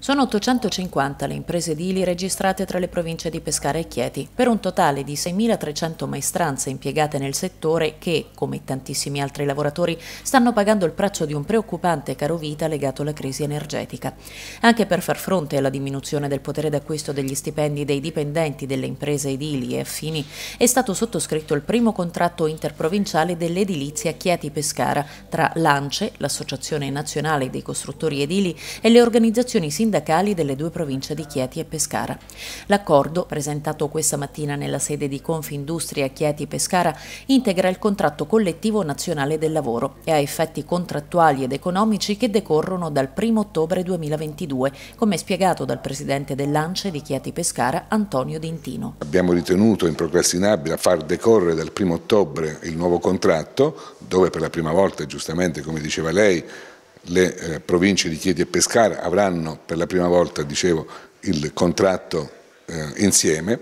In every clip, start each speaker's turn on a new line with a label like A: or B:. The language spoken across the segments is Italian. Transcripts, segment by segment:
A: Sono 850 le imprese edili registrate tra le province di Pescara e Chieti, per un totale di 6.300 maestranze impiegate nel settore che, come tantissimi altri lavoratori, stanno pagando il prezzo di un preoccupante caro vita legato alla crisi energetica. Anche per far fronte alla diminuzione del potere d'acquisto degli stipendi dei dipendenti delle imprese edili e affini, è stato sottoscritto il primo contratto interprovinciale dell'edilizia Chieti-Pescara tra l'ANCE, l'Associazione Nazionale dei Costruttori Edili, e le organizzazioni sindacali sindacali delle due province di Chieti e Pescara. L'accordo, presentato questa mattina nella sede di Confindustria Chieti Pescara, integra il contratto collettivo nazionale del lavoro e ha effetti contrattuali ed economici che decorrono dal 1 ottobre 2022, come spiegato dal presidente dell'ANCE di Chieti Pescara, Antonio Dintino.
B: Abbiamo ritenuto improcrastinabile far decorrere dal 1 ottobre il nuovo contratto, dove per la prima volta, giustamente come diceva lei, le eh, province di Chieti e Pescara avranno per la prima volta dicevo, il contratto eh, insieme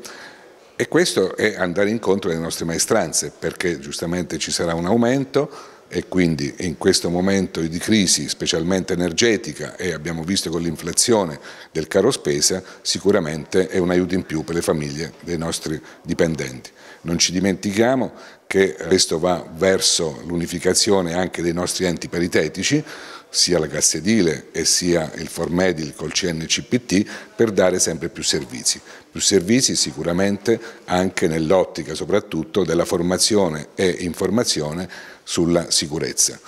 B: e questo è andare incontro alle nostre maestranze perché giustamente ci sarà un aumento e quindi in questo momento di crisi specialmente energetica e abbiamo visto con l'inflazione del caro spesa sicuramente è un aiuto in più per le famiglie dei nostri dipendenti. Non ci dimentichiamo che questo va verso l'unificazione anche dei nostri enti paritetici, sia la Cassa e sia il Formedil col CNCPT per dare sempre più servizi. Più servizi sicuramente anche nell'ottica soprattutto della formazione e informazione sulla sicurezza.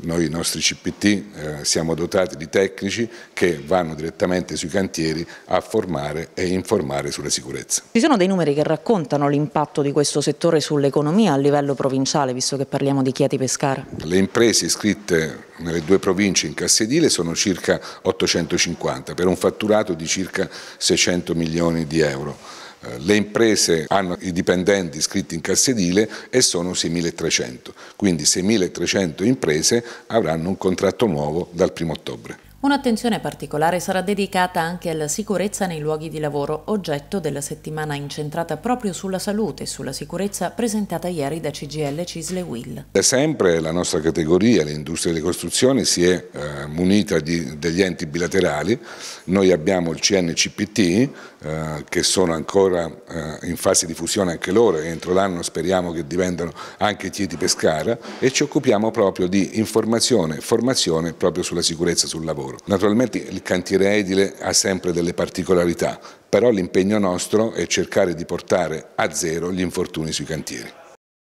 B: Noi i nostri CPT eh, siamo dotati di tecnici che vanno direttamente sui cantieri a formare e informare sulla sicurezza.
A: Ci sono dei numeri che raccontano l'impatto di questo settore sull'economia a livello provinciale, visto che parliamo di Chieti Pescara?
B: Le imprese iscritte nelle due province in cassedile sono circa 850 per un fatturato di circa 600 milioni di euro. Eh, le imprese hanno i dipendenti iscritti in cassedile e sono 6.300, quindi 6.300 imprese avranno un contratto nuovo dal 1 ottobre.
A: Un'attenzione particolare sarà dedicata anche alla sicurezza nei luoghi di lavoro, oggetto della settimana incentrata proprio sulla salute e sulla sicurezza presentata ieri da CGL Cisle Will.
B: Da sempre la nostra categoria, l'industria delle costruzioni, si è eh, munita di, degli enti bilaterali. Noi abbiamo il CNCPT, eh, che sono ancora eh, in fase di fusione anche loro, entro l'anno speriamo che diventano anche Tieti Pescara, e ci occupiamo proprio di informazione e formazione proprio sulla sicurezza sul lavoro lavoro. Naturalmente il cantiere edile ha sempre delle particolarità, però l'impegno nostro è cercare di portare a zero gli infortuni sui cantieri.